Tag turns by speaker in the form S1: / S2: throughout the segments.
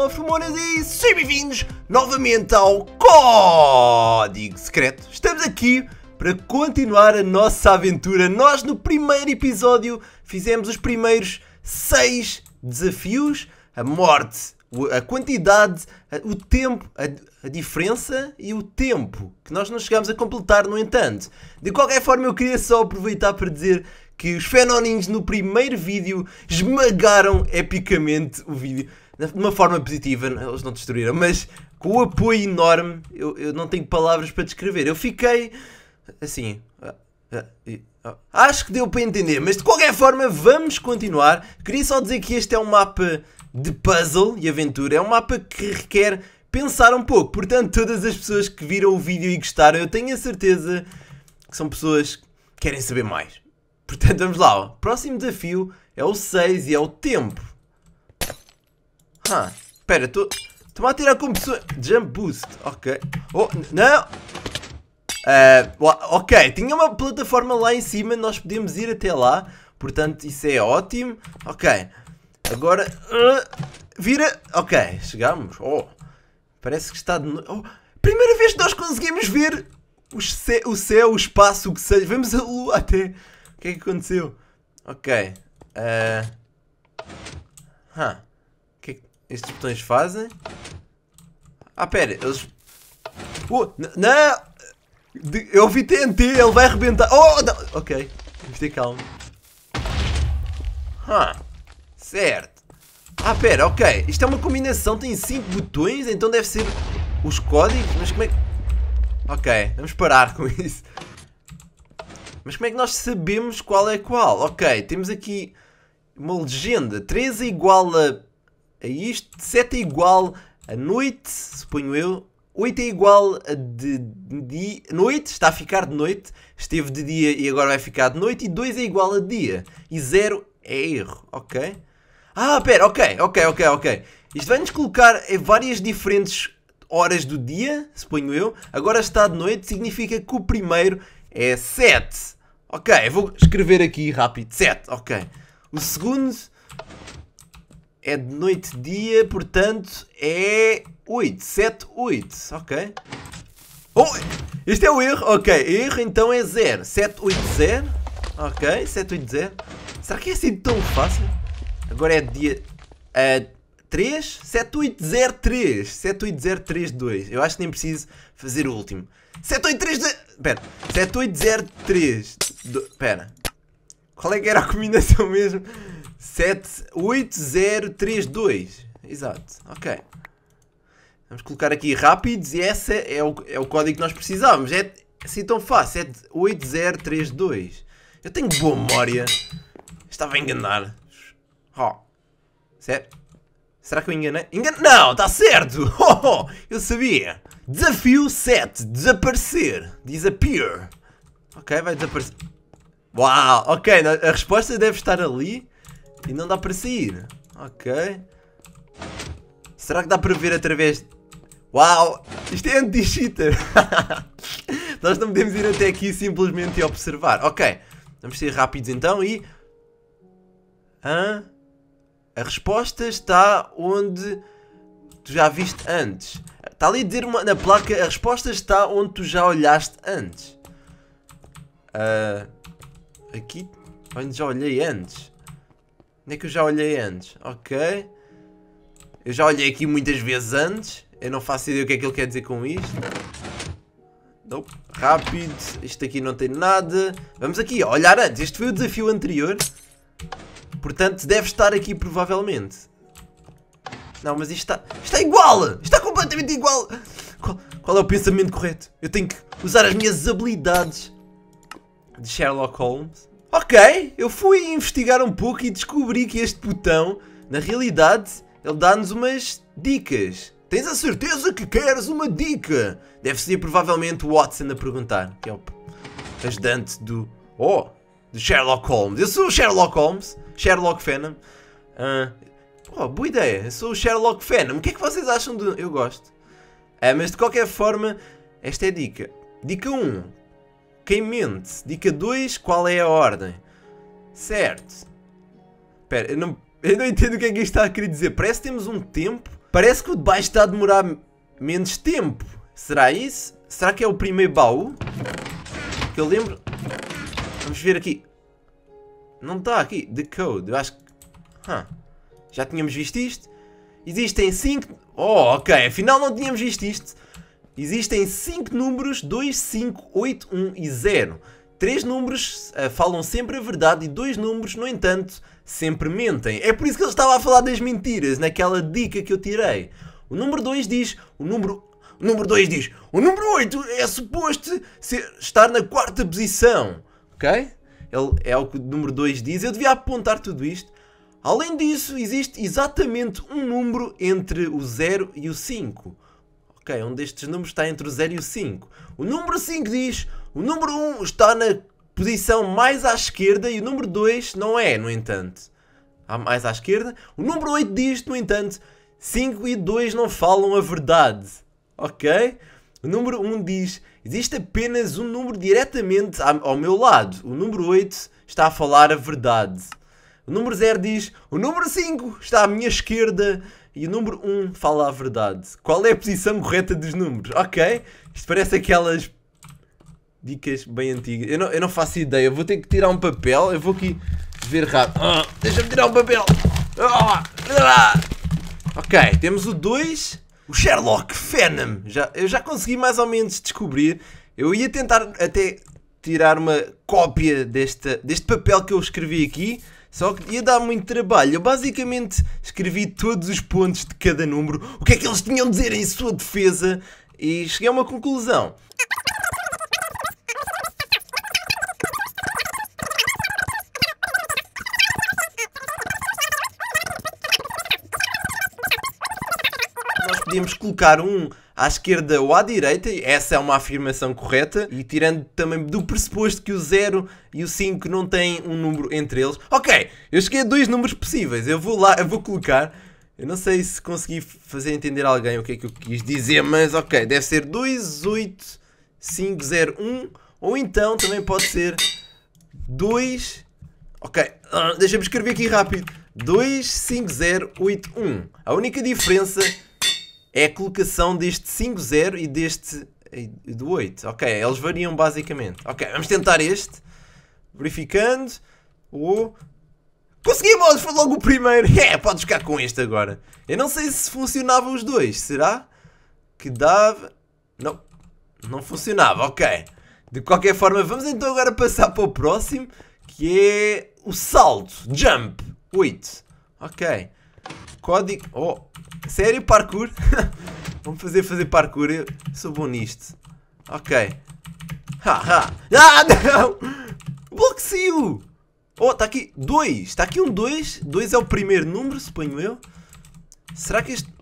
S1: Olá, fumones, e sejam bem-vindos novamente ao Código Secreto. Estamos aqui para continuar a nossa aventura. Nós, no primeiro episódio, fizemos os primeiros seis desafios: a morte, a quantidade, o tempo, a, a, diferença e o tempo que nós não chegámos a completar, no entanto. De qualquer forma, eu queria só aproveitar para dizer que os Fenonins no primeiro vídeo esmagaram epicamente o vídeo de uma forma positiva, eles não destruíram, mas com o apoio enorme, eu, eu não tenho palavras para descrever. Eu fiquei assim. Ah, ah, ah, acho que deu para entender, mas de qualquer forma vamos continuar. Queria só dizer que este é um mapa de puzzle e aventura, é um mapa que requer pensar um pouco. Portanto, todas as pessoas que viram o vídeo e gostaram, eu tenho a certeza que são pessoas que querem saber mais. Portanto, vamos lá. O próximo desafio é o 6 e é o tempo. Ah, espera, estou a atirar com pessoas. Jump boost, ok. Oh, não! Uh, ok, tinha uma plataforma lá em cima, nós podemos ir até lá. Portanto, isso é ótimo. Ok, agora. Uh, vira. Ok, chegamos. Oh, parece que está de novo. Oh, primeira vez que nós conseguimos ver ce... o céu, o espaço, o que seja. Vemos a lua até. O que é que aconteceu? Ok. Uh... Huh. Estes tipo botões fazem? Ah, pera, eles... Uh, não! Eu vi TNT, ele vai arrebentar. Oh, não. Ok, vamos ter calma. Huh. Certo. Ah, pera, ok. Isto é uma combinação, tem 5 botões, então deve ser os códigos, mas como é que... Ok, vamos parar com isso. Mas como é que nós sabemos qual é qual? Ok, temos aqui uma legenda. 3 é igual a a isto. 7 é igual a noite, suponho eu. 8 é igual a de, dia, noite, está a ficar de noite. Esteve de dia e agora vai ficar de noite. E 2 é igual a dia. E 0 é erro, ok? Ah, pera, ok, ok, ok, ok. Isto vai-nos colocar em várias diferentes horas do dia, suponho eu. Agora está de noite, significa que o primeiro é 7. Ok, vou escrever aqui rápido, 7, ok. O segundo é de noite, dia, portanto é 8, 7, 8. Ok. Oh, isto é o erro. Ok, erro então é 0. 7, 8, 0. Ok, 7, 8, 0. Será que é assim tão fácil? Agora é dia uh, 3, 7, 8, 0, 3. 7, 8, 0, 3, 2. Eu acho que nem preciso fazer o último. 7, 8, 3, 2. Pera, 7, 8, 0, 3. Do... Pera. Qual é que era a combinação mesmo? 78032. Exato, ok. Vamos colocar aqui rápidos e esse é o, é o código que nós precisávamos. É assim tão fácil, 78032. Eu tenho boa memória. Estava a enganar. Oh. Certo? Será que eu enganei? Engan... Não, está certo! Oh, oh, eu sabia! Desafio 7. Desaparecer. Disappear. Ok, vai desaparecer. Uau, ok, a resposta deve estar ali. E não dá para sair. Ok. Será que dá para ver através... Uau! Isto é anti-cheater! Nós não podemos ir até aqui simplesmente e observar. Ok. Vamos ser rápidos então e... Hã? A resposta está onde tu já viste antes. Está ali a dizer uma, na placa, a resposta está onde tu já olhaste antes. Uh, aqui, onde já olhei antes. Onde é que eu já olhei antes? Ok. Eu já olhei aqui muitas vezes antes. Eu não faço ideia o que é que ele quer dizer com isto. Nope. Rápido. Isto aqui não tem nada. Vamos aqui olhar antes. Este foi o desafio anterior. Portanto, deve estar aqui provavelmente. Não, mas isto está... Está é igual! Está completamente igual! Qual, qual é o pensamento correto? Eu tenho que usar as minhas habilidades de Sherlock Holmes Ok, eu fui investigar um pouco e descobri que este botão, na realidade, ele dá-nos umas dicas. Tens a certeza que queres uma dica? Deve ser provavelmente o Watson a perguntar, que é o ajudante do. Oh! Do Sherlock Holmes. Eu sou o Sherlock Holmes, Sherlock Fenham. Uh, ah, oh, boa ideia, eu sou o Sherlock Fenham. O que é que vocês acham de. Eu gosto. Uh, mas de qualquer forma, esta é a dica. Dica 1. Quem mente? Dica 2, qual é a ordem? Certo. Espera, eu não, eu não entendo o que é que isto está a querer dizer. Parece que temos um tempo. Parece que o de baixo está a demorar menos tempo. Será isso? Será que é o primeiro baú? Que eu lembro. Vamos ver aqui. Não está aqui. The Code. Eu acho que. Huh. Já tínhamos visto isto. Existem 5. Cinco... Oh, ok. Afinal não tínhamos visto isto. Existem 5 números, 2, 5, 8, 1 e 0. 3 números uh, falam sempre a verdade e 2 números, no entanto, sempre mentem. É por isso que ele estava a falar das mentiras, naquela dica que eu tirei. O número 2 diz, o número o número 2 diz: o número 8 é suposto ser, estar na quarta posição. Ok? Ele, é o que o número 2 diz. Eu devia apontar tudo isto. Além disso, existe exatamente um número entre o 0 e o 5. Ok, um destes números está entre o 0 e o 5. O número 5 diz: o número 1 está na posição mais à esquerda e o número 2 não é, no entanto. Mais à esquerda. O número 8 diz, no entanto, 5 e 2 não falam a verdade. Ok? O número 1 diz: existe apenas um número diretamente ao meu lado. O número 8 está a falar a verdade. O número 0 diz: o número 5 está à minha esquerda e o número 1 um fala a verdade. Qual é a posição correta dos números? Ok, isto parece aquelas dicas bem antigas. Eu não, eu não faço ideia, eu vou ter que tirar um papel. Eu vou aqui ver rápido. Ah, Deixa-me tirar um papel. Ah, ah. Ok, temos o 2. O Sherlock Phenom. Já, eu já consegui mais ou menos descobrir. Eu ia tentar até tirar uma cópia desta, deste papel que eu escrevi aqui. Só que ia dar muito trabalho. Eu basicamente escrevi todos os pontos de cada número, o que é que eles tinham a dizer em sua defesa, e cheguei a uma conclusão. podíamos colocar um à esquerda ou à direita, essa é uma afirmação correta, e tirando também do pressuposto que o 0 e o 5 não têm um número entre eles. Ok, eu cheguei a dois números possíveis, eu vou lá, eu vou colocar. Eu não sei se consegui fazer entender alguém o que é que eu quis dizer, mas ok, deve ser 28501, ou então também pode ser 2. Ok, uh, deixa-me escrever aqui rápido. 25081. A única diferença é a colocação deste 5-0 e deste do 8. Ok, eles variam basicamente. Ok, vamos tentar este. Verificando. O... Conseguimos! Foi logo o primeiro. É, pode ficar com este agora. Eu não sei se funcionavam os dois. Será? Que dava... Não. Não funcionava. Ok. De qualquer forma, vamos então agora passar para o próximo. Que é o salto. Jump. 8. Ok. Código. Oh, sério, parkour? Vamos fazer, fazer parkour. Eu sou bom nisto. Ok. Haha. Ha. Ah, não! Bloco saiu! Oh, está aqui. Dois. Está aqui um dois. Dois é o primeiro número, suponho eu. Será que este.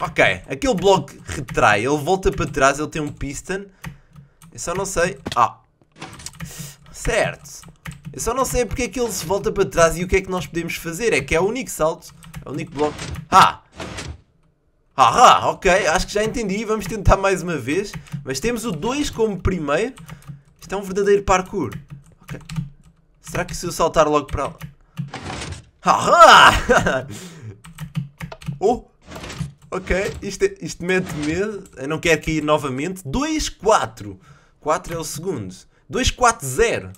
S1: Ok, aquele bloco retrai, ele volta para trás, ele tem um piston. Eu só não sei. Ah! Certo! Eu só não sei porque é que ele se volta para trás e o que é que nós podemos fazer. É que é o único salto, é o único bloco. Ah! Ah, ok, acho que já entendi. Vamos tentar mais uma vez. Mas temos o 2 como primeiro. Isto é um verdadeiro parkour. Ok. Será que se eu saltar logo para lá? Ah, ah! oh! Ok, isto, é- isto mete medo. Eu não quero cair novamente. 2-4. 4 é o segundo. 2-4-0.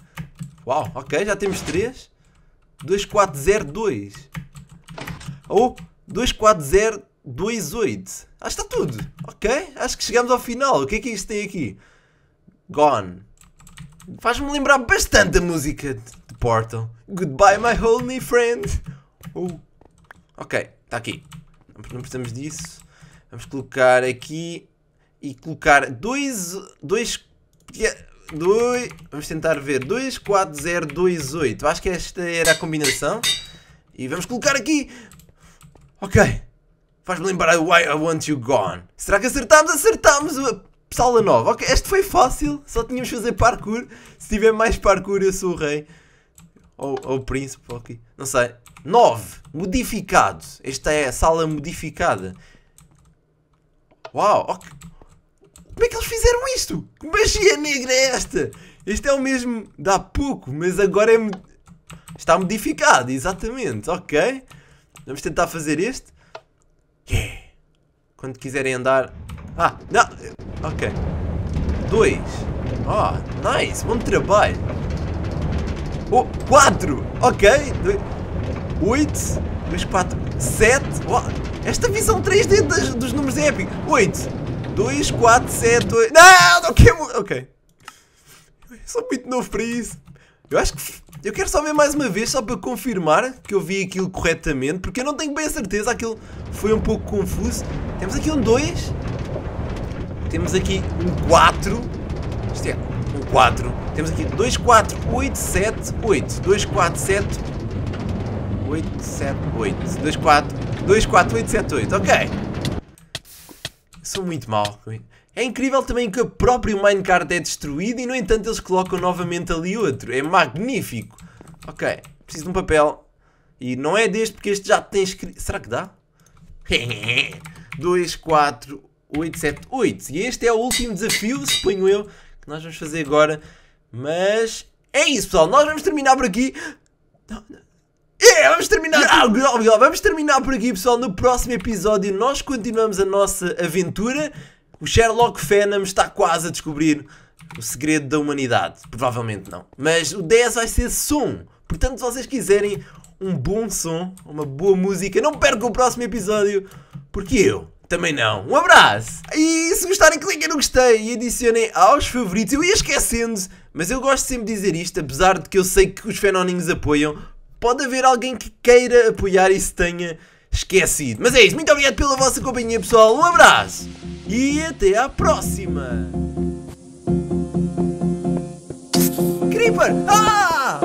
S1: Uau, ok, já temos 3. 2402. Ou oh, 240228. Acho que está tudo. Ok, acho que chegamos ao final. O que é que isto tem aqui? Gone. Faz-me lembrar bastante da música de Portal. Goodbye, my only friend. Oh. Ok, está aqui. Não precisamos disso. Vamos colocar aqui e colocar dois. dois 2, vamos tentar ver, 2, 4, 0, 2, 8. Acho que esta era a combinação. E vamos colocar aqui. Ok. Faz-me lembrar Why I Want You Gone. Será que acertámos? Acertámos sala nova. Ok, este foi fácil. Só tínhamos de fazer parkour. Se tiver mais parkour, eu sou o rei. Ou, ou o príncipe, ok. Não sei. 9. Modificado. Esta é a sala modificada. Uau, ok. Como é que eles fizeram isto? Que magia negra é esta? Este é o mesmo de há pouco, mas agora é está modificado, exatamente. Ok. Vamos tentar fazer este. Yeah. Quando quiserem andar... Ah, não. Ok. Dois. oh, nice. Bom trabalho. Oh, quatro. Ok. Dois. Oito. Dois, quatro. Sete. Oh, esta visão 3D dos números é épica. Oito. 2, 4, 7, 8. Não, não quero morrer. Ok. Eu sou muito novo para isso. Eu acho que. Eu quero só ver mais uma vez, só para confirmar que eu vi aquilo corretamente, porque eu não tenho bem a certeza, aquilo foi um pouco confuso. Temos aqui um 2, temos aqui um 4, isto é, um 4, temos aqui 2, 4, 8, 7, 8, 2, 4, 7, 8, 7, 8, 2, 4, 2, 4, 8, 7, 8, ok. Sou muito mal. É incrível também que o próprio minecart é destruído e, no entanto, eles colocam novamente ali outro. É magnífico. Ok, preciso de um papel. E não é deste porque este já tem escrito... Será que dá? 2, 4, 8, 7, 8. E este é o último desafio, suponho eu, que nós vamos fazer agora. Mas é isso, pessoal. Nós vamos terminar por aqui. Não, não. Yeah, é, vamos terminar. Ah, vamos terminar por aqui, pessoal. No próximo episódio nós continuamos a nossa aventura. O Sherlock Fenham está quase a descobrir o segredo da humanidade. Provavelmente não. Mas o 10 vai ser som. Portanto, se vocês quiserem um bom som, uma boa música, não percam o próximo episódio, porque eu também não. Um abraço! E se gostarem, cliquem no gostei e adicionem aos favoritos. Eu ia esquecendo, mas eu gosto sempre de dizer isto, apesar de que eu sei que os fenómenos apoiam, pode haver alguém que queira apoiar e se tenha esquecido. Mas é isso, muito obrigado pela vossa companhia, pessoal. Um abraço e até à próxima. Creeper! Ah!